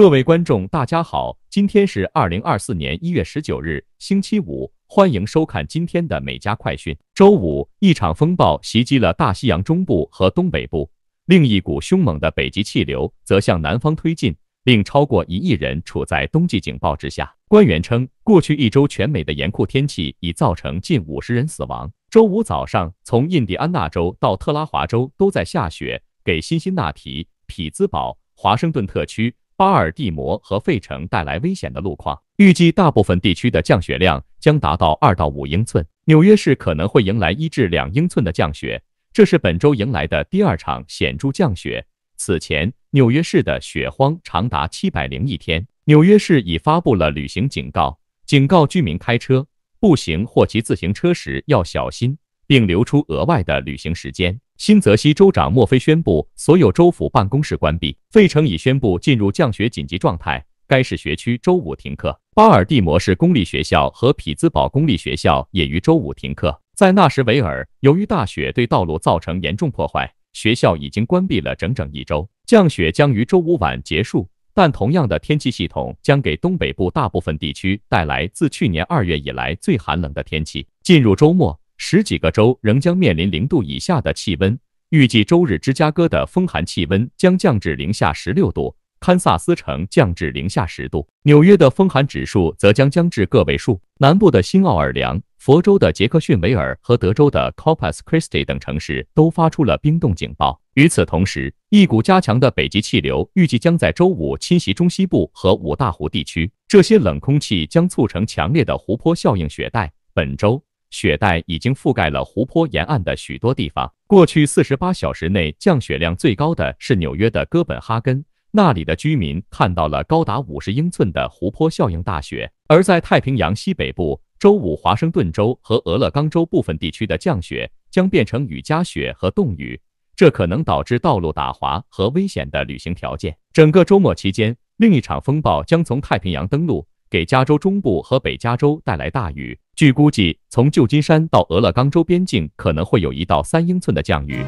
各位观众，大家好，今天是二零二四年一月十九日，星期五，欢迎收看今天的美加快讯。周五，一场风暴袭击了大西洋中部和东北部，另一股凶猛的北极气流则向南方推进，令超过一亿人处在冬季警报之下。官员称，过去一周全美的严酷天气已造成近五十人死亡。周五早上，从印第安纳州到特拉华州都在下雪，给辛辛那提、匹兹堡、华盛顿特区。巴尔的摩和费城带来危险的路况，预计大部分地区的降雪量将达到二到五英寸。纽约市可能会迎来一至两英寸的降雪，这是本周迎来的第二场显著降雪。此前，纽约市的雪荒长达七百零一天。纽约市已发布了旅行警告，警告居民开车、步行或骑自行车时要小心。并留出额外的旅行时间。新泽西州长莫菲宣布，所有州府办公室关闭。费城已宣布进入降雪紧急状态，该市学区周五停课。巴尔的摩市公立学校和匹兹堡公立学校也于周五停课。在纳什维尔，由于大雪对道路造成严重破坏，学校已经关闭了整整一周。降雪将于周五晚结束，但同样的天气系统将给东北部大部分地区带来自去年二月以来最寒冷的天气。进入周末。十几个州仍将面临零度以下的气温，预计周日芝加哥的风寒气温将降至零下十六度，堪萨斯城降至零下十度，纽约的风寒指数则将降至个位数。南部的新奥尔良、佛州的杰克逊维尔和德州的 Corpus Christi 等城市都发出了冰冻警报。与此同时，一股加强的北极气流预计将在周五侵袭中西部和五大湖地区，这些冷空气将促成强烈的湖泊效应雪带。本周。雪带已经覆盖了湖泊沿岸的许多地方。过去四十八小时内降雪量最高的是纽约的哥本哈根，那里的居民看到了高达五十英寸的湖泊效应大雪。而在太平洋西北部，周五华盛顿州和俄勒冈州部分地区的降雪将变成雨夹雪和冻雨，这可能导致道路打滑和危险的旅行条件。整个周末期间，另一场风暴将从太平洋登陆。给加州中部和北加州带来大雨，据估计，从旧金山到俄勒冈州边境可能会有一到三英寸的降雨。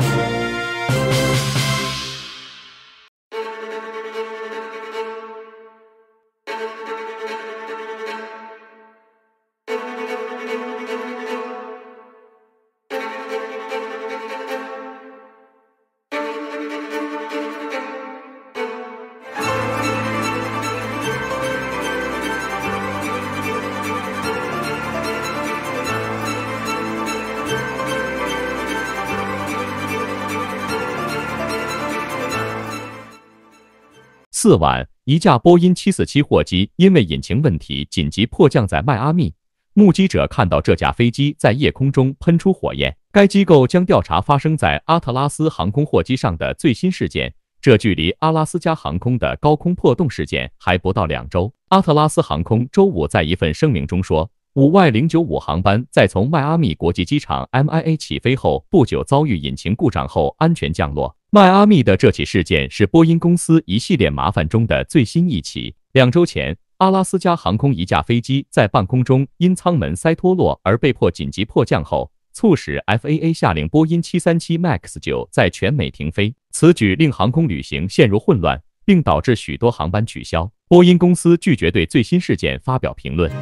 四晚，一架波音七四七货机因为引擎问题紧急迫降在迈阿密。目击者看到这架飞机在夜空中喷出火焰。该机构将调查发生在阿特拉斯航空货机上的最新事件，这距离阿拉斯加航空的高空破洞事件还不到两周。阿特拉斯航空周五在一份声明中说，五 Y 零九五航班在从迈阿密国际机场 （MIA） 起飞后不久遭遇引擎故障后安全降落。迈阿密的这起事件是波音公司一系列麻烦中的最新一起。两周前，阿拉斯加航空一架飞机在半空中因舱门塞脱落而被迫紧急迫降后，促使 FAA 下令波音737 MAX 九在全美停飞。此举令航空旅行陷入混乱，并导致许多航班取消。波音公司拒绝对最新事件发表评论。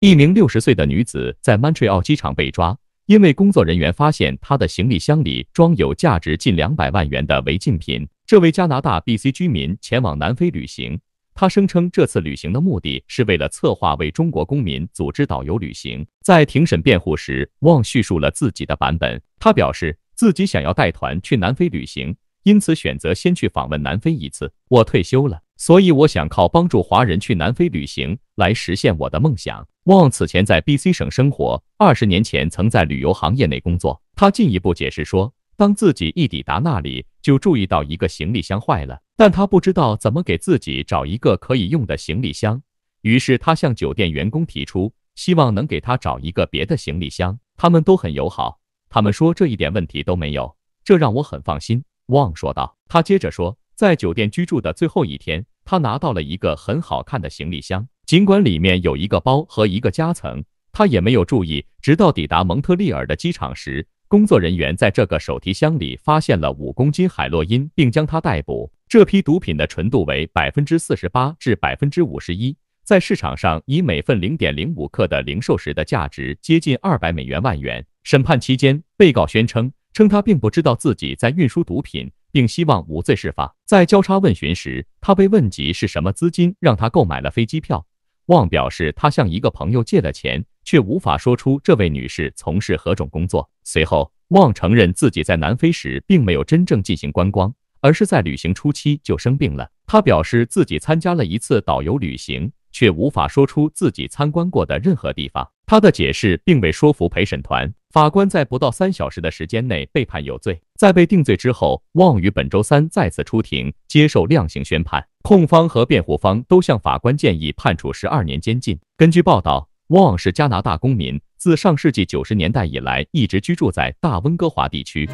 一名六十岁的女子在曼彻奥机场被抓。因为工作人员发现他的行李箱里装有价值近两百万元的违禁品，这位加拿大 BC 居民前往南非旅行。他声称这次旅行的目的是为了策划为中国公民组织导游旅行。在庭审辩护时，王叙述了自己的版本。他表示自己想要带团去南非旅行，因此选择先去访问南非一次。我退休了，所以我想靠帮助华人去南非旅行。来实现我的梦想。旺此前在 B C 省生活，二十年前曾在旅游行业内工作。他进一步解释说，当自己一抵达那里，就注意到一个行李箱坏了，但他不知道怎么给自己找一个可以用的行李箱。于是他向酒店员工提出，希望能给他找一个别的行李箱。他们都很友好，他们说这一点问题都没有，这让我很放心。旺说道。他接着说，在酒店居住的最后一天，他拿到了一个很好看的行李箱。尽管里面有一个包和一个夹层，他也没有注意。直到抵达蒙特利尔的机场时，工作人员在这个手提箱里发现了五公斤海洛因，并将他逮捕。这批毒品的纯度为百分之四十八至百分之五十一，在市场上以每份零点零五克的零售时的价值接近二百美元万元。审判期间，被告宣称称他并不知道自己在运输毒品，并希望无罪释放。在交叉问询时，他被问及是什么资金让他购买了飞机票。旺表示，他向一个朋友借了钱，却无法说出这位女士从事何种工作。随后，旺承认自己在南非时并没有真正进行观光，而是在旅行初期就生病了。他表示自己参加了一次导游旅行。却无法说出自己参观过的任何地方。他的解释并未说服陪审团。法官在不到三小时的时间内被判有罪。在被定罪之后，旺于本周三再次出庭接受量刑宣判。控方和辩护方都向法官建议判处十二年监禁。根据报道，旺是加拿大公民，自上世纪九十年代以来一直居住在大温哥华地区。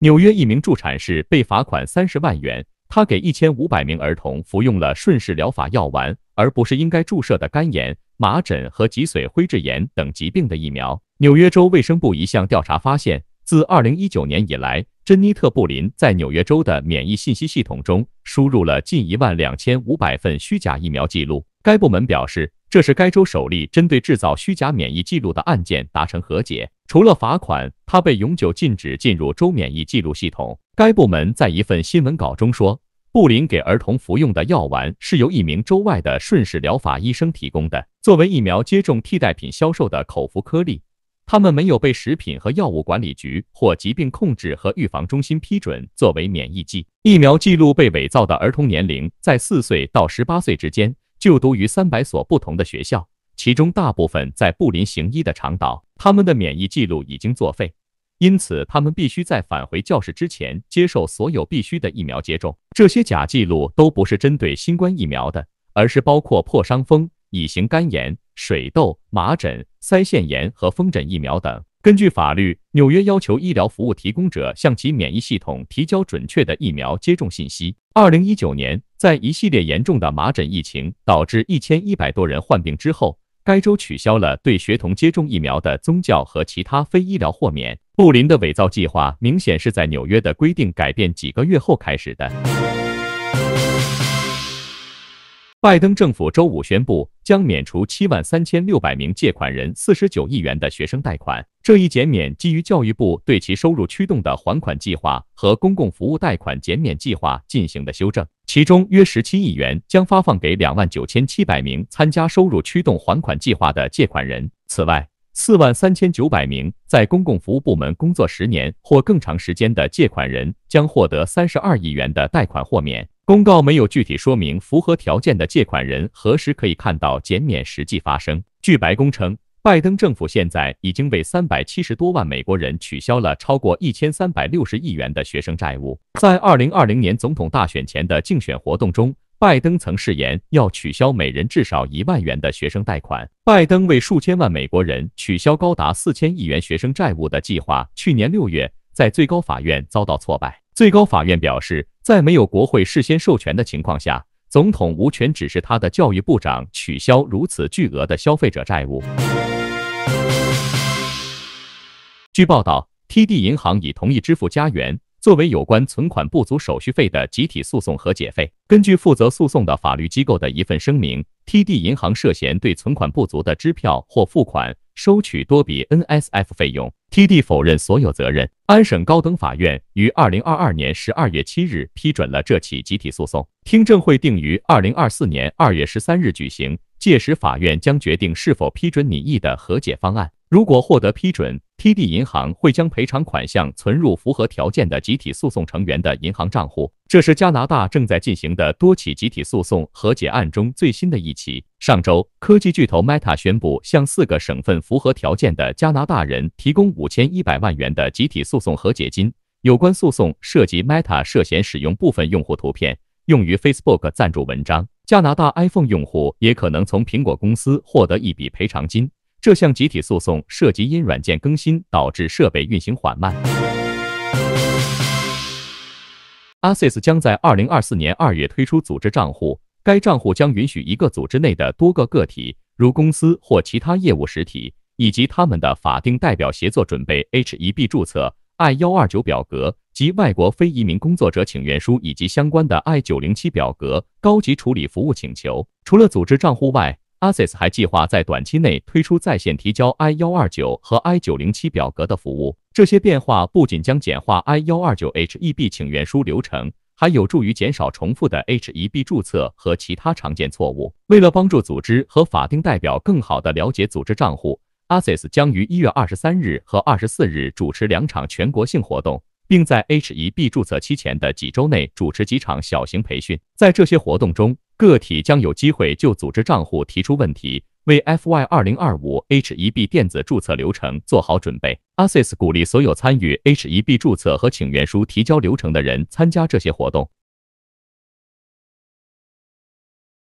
纽约一名助产士被罚款三十万元。他给一千五百名儿童服用了顺势疗法药丸，而不是应该注射的肝炎、麻疹和脊髓灰质炎等疾病的疫苗。纽约州卫生部一项调查发现，自二零一九年以来，珍妮特·布林在纽约州的免疫信息系统中输入了近一万两千五百份虚假疫苗记录。该部门表示，这是该州首例针对制造虚假免疫记录的案件达成和解。除了罚款，他被永久禁止进入州免疫记录系统。该部门在一份新闻稿中说，布林给儿童服用的药丸是由一名州外的顺势疗法医生提供的，作为疫苗接种替代品销售的口服颗粒。他们没有被食品和药物管理局或疾病控制和预防中心批准作为免疫剂。疫苗记录被伪造的儿童年龄在四岁到十八岁之间，就读于三百所不同的学校。其中大部分在布林行医的长岛，他们的免疫记录已经作废，因此他们必须在返回教室之前接受所有必须的疫苗接种。这些假记录都不是针对新冠疫苗的，而是包括破伤风、乙型肝炎、水痘、麻疹、腮腺炎和风疹疫苗等。根据法律，纽约要求医疗服务提供者向其免疫系统提交准确的疫苗接种信息。二零一九年，在一系列严重的麻疹疫情导致一千一百多人患病之后，该州取消了对学童接种疫苗的宗教和其他非医疗豁免。布林的伪造计划明显是在纽约的规定改变几个月后开始的。拜登政府周五宣布，将免除七万三千六百名借款人四十九亿元的学生贷款。这一减免基于教育部对其收入驱动的还款计划和公共服务贷款减免计划进行的修正，其中约十七亿元将发放给两万九千七百名参加收入驱动还款计划的借款人。此外，四万三千九百名在公共服务部门工作十年或更长时间的借款人将获得三十二亿元的贷款豁免。公告没有具体说明符合条件的借款人何时可以看到减免实际发生。据白宫称，拜登政府现在已经为三百七十多万美国人取消了超过一千三百六十亿元的学生债务。在二零二零年总统大选前的竞选活动中，拜登曾誓言要取消每人至少一万元的学生贷款。拜登为数千万美国人取消高达四千亿元学生债务的计划，去年六月在最高法院遭到挫败。最高法院表示。在没有国会事先授权的情况下，总统无权指示他的教育部长取消如此巨额的消费者债务。据报道，TD 银行已同意支付加元作为有关存款不足手续费的集体诉讼和解费。根据负责诉讼的法律机构的一份声明，TD 银行涉嫌对存款不足的支票或付款。收取多笔 NSF 费用，TD 否认所有责任。安省高等法院于二零二二年十二月七日批准了这起集体诉讼听证会，定于二零二四年二月十三日举行。届时，法院将决定是否批准拟议的和解方案。如果获得批准，TD 银行会将赔偿款项存入符合条件的集体诉讼成员的银行账户。这是加拿大正在进行的多起集体诉讼和解案中最新的一起。上周，科技巨头 Meta 宣布向四个省份符合条件的加拿大人提供五千一百万元的集体诉讼和解金。有关诉讼涉及 Meta 涉嫌使用部分用户图片用于 Facebook 赞助文章。加拿大 iPhone 用户也可能从苹果公司获得一笔赔偿金。这项集体诉讼涉及因软件更新导致设备运行缓慢。a s i s 将在2024年2月推出组织账户。该账户将允许一个组织内的多个个体，如公司或其他业务实体，以及他们的法定代表协作准备 H-1B 注册、I-129 表格及外国非移民工作者请愿书以及相关的 I-907 表格高级处理服务请求。除了组织账户外，a s i s 还计划在短期内推出在线提交 I 幺二九和 I 九零七表格的服务。这些变化不仅将简化 I 幺二九 H E B 请愿书流程，还有助于减少重复的 H E B 注册和其他常见错误。为了帮助组织和法定代表更好地了解组织账户 a s i s 将于一月二十三日和二十四日主持两场全国性活动。并在 H-1B 注册期前的几周内主持几场小型培训，在这些活动中，个体将有机会就组织账户提出问题，为 FY 2025 H-1B 电子注册流程做好准备。USIS 鼓励所有参与 H-1B 注册和请愿书提交流程的人参加这些活动。